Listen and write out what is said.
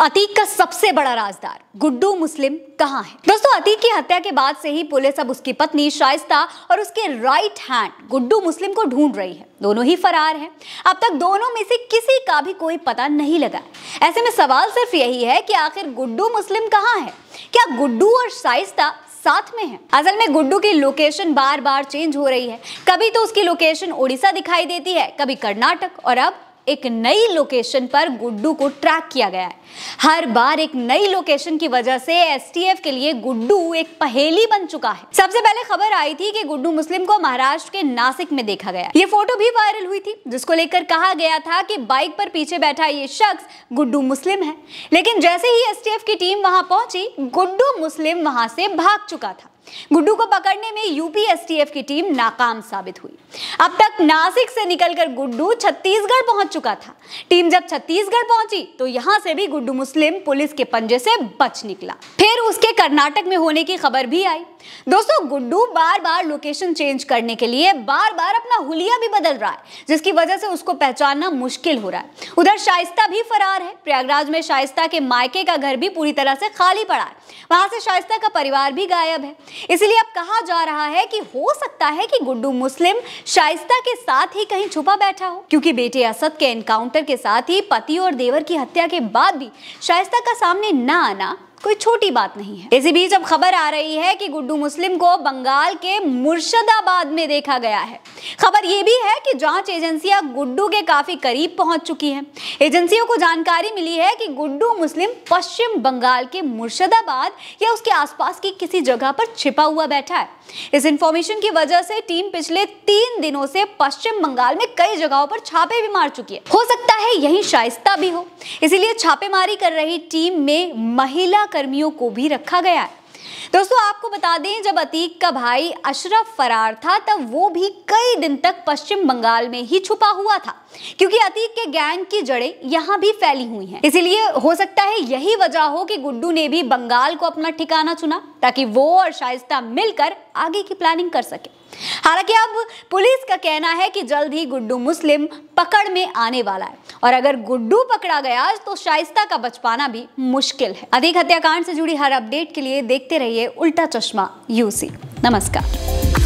अतीक का सबसे बड़ा राजदार गुड्डू मुस्लिम कहाँ है दोस्तों अतीक की हत्या के बाद से ही पुलिस अब उसकी पत्नी शाइस्ता और उसके राइट हैंड गुड्डू मुस्लिम को ढूंढ रही है दोनों ही फरार हैं अब तक दोनों में से किसी का भी कोई पता नहीं लगा ऐसे में सवाल सिर्फ यही है कि आखिर गुड्डू मुस्लिम कहाँ है क्या गुड्डू और शाइस्ता साथ में है असल में गुड्डू की लोकेशन बार बार चेंज हो रही है कभी तो उसकी लोकेशन ओडिशा दिखाई देती है कभी कर्नाटक और अब एक नई लोकेशन पर गुड्डू को ट्रैक किया गया है हर बार एक नई लोकेशन की वजह से एसटीएफ के लिए गुड्डू एक पहेली बन चुका है सबसे पहले खबर आई थी कि गुड्डू मुस्लिम को महाराष्ट्र के नासिक में देखा गया ये फोटो भी वायरल हुई थी जिसको लेकर कहा गया था कि बाइक पर पीछे बैठा ये शख्स गुड्डू मुस्लिम है लेकिन जैसे ही एसटीएफ की टीम वहां पहुंची गुड्डू मुस्लिम वहां से भाग चुका था गुड्डू को पकड़ने में यूपीएसटीएफ की टीम नाकाम साबित हुई अब तक नासिक से निकलकर गुड्डू छत्तीसगढ़ पहुंच चुका था टीम जब छत्तीसगढ़ पहुंची तो यहां से भी गुड्डू मुस्लिम पुलिस के पंजे से बच निकला फिर उसके कर्नाटक में होने की खबर भी आई दोस्तों गुड्डू बार बार लोकेशन चेंज करने के लिए बार बार अपना हुलिया भी बदल रहा है जिसकी वजह से उसको पहचानना मुश्किल हो रहा है उधर शाइस्ता भी फरार है प्रयागराज में शाइस्ता के मायके का घर भी पूरी तरह से खाली पड़ा है वहां से शाइस्ता का परिवार भी गायब है इसलिए अब कहा जा रहा है कि हो सकता है कि गुड्डू मुस्लिम शाइस्ता के साथ ही कहीं छुपा बैठा हो क्योंकि बेटे असद के एनकाउंटर के साथ ही पति और देवर की हत्या के बाद भी शाइस्ता का सामने न आना कोई छोटी बात नहीं है इसी बीच अब खबर आ रही है कि गुड्डू मुस्लिम को बंगाल के मुर्शदाबाद में देखा गया है खबर यह भी है कि जांच एजेंसियां गुड्डू के काफी करीब पहुंच चुकी हैं एजेंसियों को जानकारी मिली है कि गुड्डू मुस्लिम पश्चिम बंगाल के मुर्शदाबाद या उसके आसपास की किसी जगह पर छिपा हुआ बैठा है इस इंफॉर्मेशन की वजह से टीम पिछले तीन दिनों से पश्चिम बंगाल में कई जगहों पर छापे भी मार चुकी है हो सकता है यही शाइस्ता भी हो इसीलिए छापेमारी कर रही टीम में महिला कर्मियों को भी रखा गया है दोस्तों आपको बता दें जब अतीक का भाई अशरफ फरार था तब वो भी कई दिन तक पश्चिम बंगाल में ही छुपा हुआ था क्योंकि अतीक के गैंग की जड़ें यहां भी फैली हुई हैं इसीलिए हो सकता है यही वजह हो कि गुड्डू ने भी बंगाल को अपना ठिकाना चुना ताकि वो और शाइस्ता मिलकर आगे की प्लानिंग कर सके हालांकि अब पुलिस का कहना है कि जल्द ही गुड्डू मुस्लिम पकड़ में आने वाला है और अगर गुड्डू पकड़ा गया तो शाइस्ता का बच पाना भी मुश्किल है अधिक हत्याकांड से जुड़ी हर अपडेट के लिए देखते रहिए उल्टा चश्मा यूसी नमस्कार